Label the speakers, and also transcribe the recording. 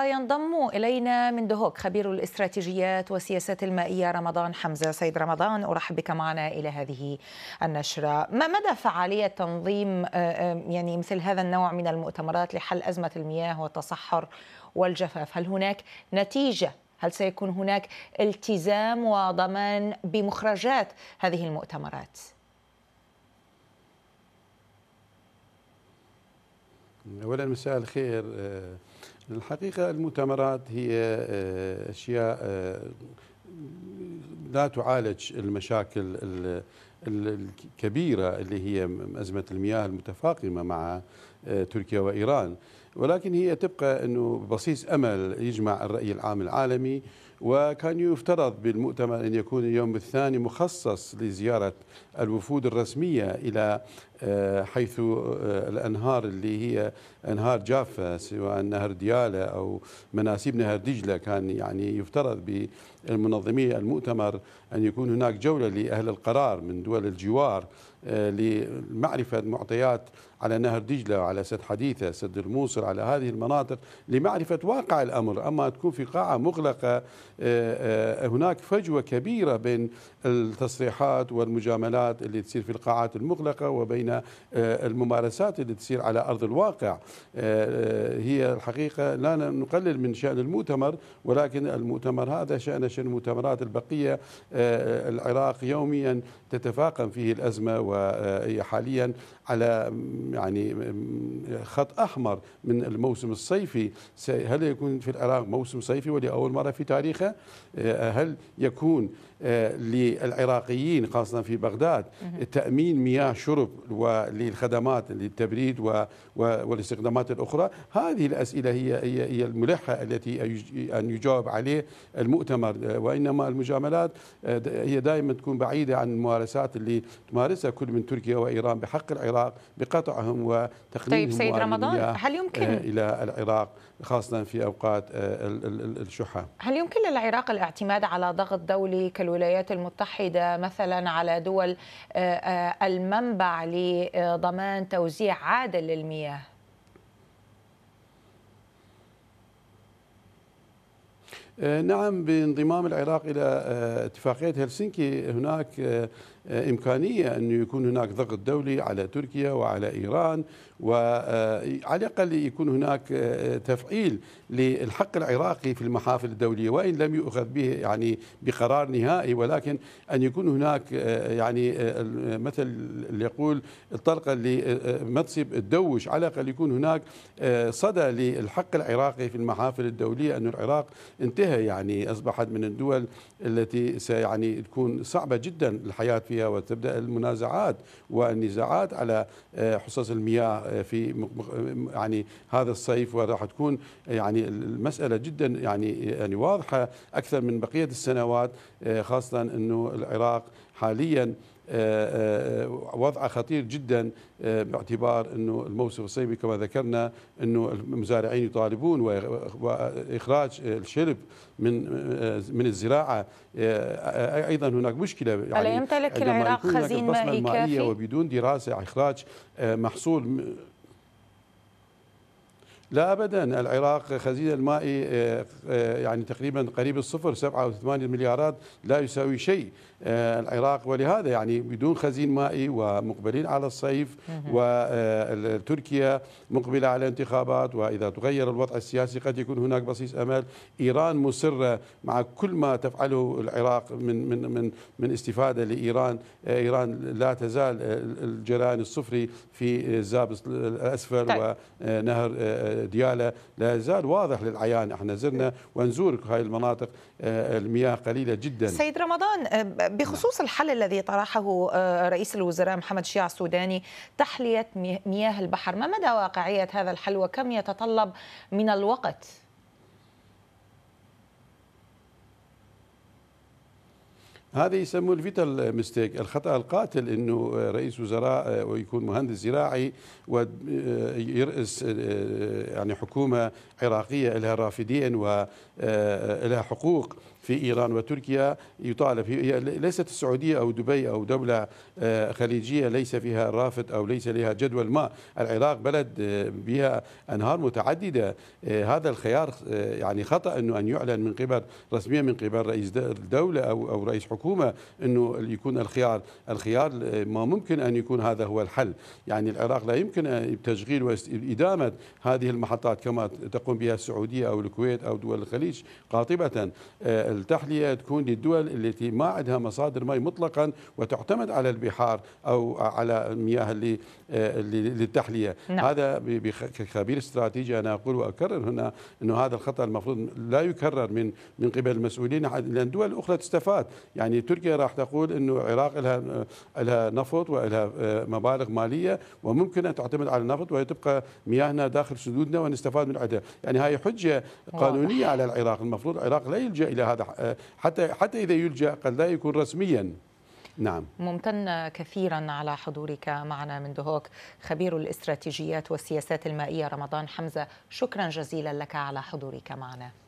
Speaker 1: ينضم إلينا من دهوك خبير الاستراتيجيات والسياسات المائية رمضان حمزة سيد رمضان أرحب بك معنا إلى هذه النشرة ما مدى فعالية تنظيم آه، يعني مثل هذا النوع من المؤتمرات لحل أزمة المياه والتصحر والجفاف هل هناك نتيجة هل سيكون هناك التزام وضمان بمخرجات هذه المؤتمرات؟
Speaker 2: اولا مساء الخير آه، الحقيقة المؤتمرات هي آه، أشياء آه، لا تعالج المشاكل الكبيرة اللي هي أزمة المياه المتفاقمة مع آه، تركيا وإيران ولكن هي تبقى أنه بصيص أمل يجمع الرأي العام العالمي وكان يفترض بالمؤتمر أن يكون اليوم الثاني مخصص لزيارة الوفود الرسمية إلى آه، حيث آه، الأنهار اللي هي أنهار جافة سواء نهر ديالة أو مناسيب نهر دجلة كان يعني يفترض بالمنظمي المؤتمر أن يكون هناك جولة لأهل القرار من دول الجوار آه، لمعرفة معطيات على نهر دجلة وعلى سد حديثة سد الموصل العثور على هذه المناطق لمعرفة واقع الأمر أما تكون في قاعة مغلقة آه، آه، هناك فجوة كبيرة بين التصريحات والمجاملات اللي تصير في القاعات المغلقة وبين آه، الممارسات اللي تصير على أرض الواقع هي الحقيقة لا نقلل من شأن المؤتمر ولكن المؤتمر هذا شأن شأن المؤتمرات البقية العراق يوميا تتفاقم فيه الأزمة وهي حاليا على يعني خط أحمر من من الموسم الصيفي هل يكون في العراق موسم صيفي ولأول مرة في تاريخه آه، هل يكون آه، للعراقيين خاصة في بغداد تأمين مياه شرب وللخدمات للتبريد والاستخدامات الأخرى هذه الأسئلة هي هي الملحة التي أن يجاوب عليه المؤتمر آه، وإنما المجاملات هي دائما تكون بعيدة عن الممارسات اللي تمارسها كل من تركيا وإيران بحق العراق بقطعهم وتقليلهم طيب سيد رمضان هل يمكن آه، إلى العراق خاصة في أوقات آه، الشحة
Speaker 1: هل يمكن للعراق الاعتماد على ضغط دولي كالولايات المتحدة مثلا على دول آه، المنبع لضمان توزيع عادل للمياه؟
Speaker 2: نعم بانضمام العراق إلى اتفاقية هلسنكي هناك آه، إمكانية أن يكون هناك ضغط دولي على تركيا وعلى إيران وعلى آه، الأقل يكون هناك آه، تفعيل للحق العراقي في المحافل الدولية وإن لم يؤخذ به يعني بقرار نهائي ولكن أن يكون هناك يعني مثل اللي يقول الطلقة اللي ما تصيب تدوش على الأقل يكون هناك صدى للحق العراقي في المحافل الدولية أن العراق انتهى يعني أصبحت من الدول التي سيعني تكون صعبة جدا الحياة فيها فيها وتبدا المنازعات والنزاعات على آه، حصص المياه آه، في يعني هذا الصيف وراح تكون يعني المساله جدا يعني يعني واضحه اكثر من بقيه السنوات آه، خاصه انه العراق حاليا آه، آه، وضع خطير جدا آه، باعتبار انه الموسم الصيفي كما ذكرنا انه المزارعين يطالبون واخراج الشرب من من الزراعه ايضا هناك مشكله يعني لا يمتلك العراق خزين مائي كافي وبدون دراسه اخراج محصول لا ابدا العراق خزينه المائي آه، آه، يعني تقريبا قريب الصفر 7 او 8 مليارات لا يساوي شيء آه، العراق ولهذا يعني بدون خزين مائي ومقبلين على الصيف وتركيا مقبله على انتخابات واذا تغير الوضع السياسي قد يكون هناك بصيص امل ايران مصره مع كل ما تفعله العراق من من من من استفاده لايران ايران لا تزال الجرائم الصفري في زابس الاسفل طيب. ونهر ديالى لا يزال واضح للعيان احنا زرنا ونزور هاي المناطق آه، المياه قليله جدا
Speaker 1: سيد رمضان آه، بخصوص نعم. الحل الذي طرحه آه، رئيس الوزراء محمد شيع السوداني تحليه مياه البحر ما مدى واقعيه هذا الحل وكم يتطلب من الوقت
Speaker 2: هذا يسموه الفيتال ميستيك الخطا القاتل انه رئيس وزراء آه، ويكون مهندس زراعي ويرأس آه، آه، يعني حكومه عراقيه لها رافدين ولها حقوق في ايران وتركيا يطالب هي ليست السعوديه او دبي او دوله خليجيه ليس فيها رافد او ليس لها جدول ما، العراق بلد بها انهار متعدده هذا الخيار يعني خطا انه ان يعلن من قبل رسميا من قبل رئيس دوله او او رئيس حكومه الحكومه انه يكون الخيار الخيار ما ممكن ان يكون هذا هو الحل يعني العراق لا يمكن تشغيل وادامه هذه المحطات كما تقوم بها السعوديه او الكويت او دول الخليج قاطبه آه، التحليه تكون للدول التي ما عندها مصادر ماء مطلقا وتعتمد على البحار او على مياه آه، للتحليه نعم. هذا كخبير استراتيجي انا اقول واكرر هنا انه هذا الخطا المفروض لا يكرر من من قبل المسؤولين لان دول اخرى تستفاد يعني يعني تركيا راح تقول انه العراق لها لها نفط ولها آه، مبالغ ماليه وممكن ان تعتمد على النفط وهي تبقى مياهنا داخل سدودنا ونستفاد من عدها، يعني هاي حجه قانونيه على العراق، المفروض العراق لا يلجا الى هذا آه، حتى حتى اذا يلجا قد لا يكون رسميا. نعم
Speaker 1: ممتن كثيرا على حضورك معنا من دهوك خبير الاستراتيجيات والسياسات المائية رمضان حمزة شكرا جزيلا لك على حضورك معنا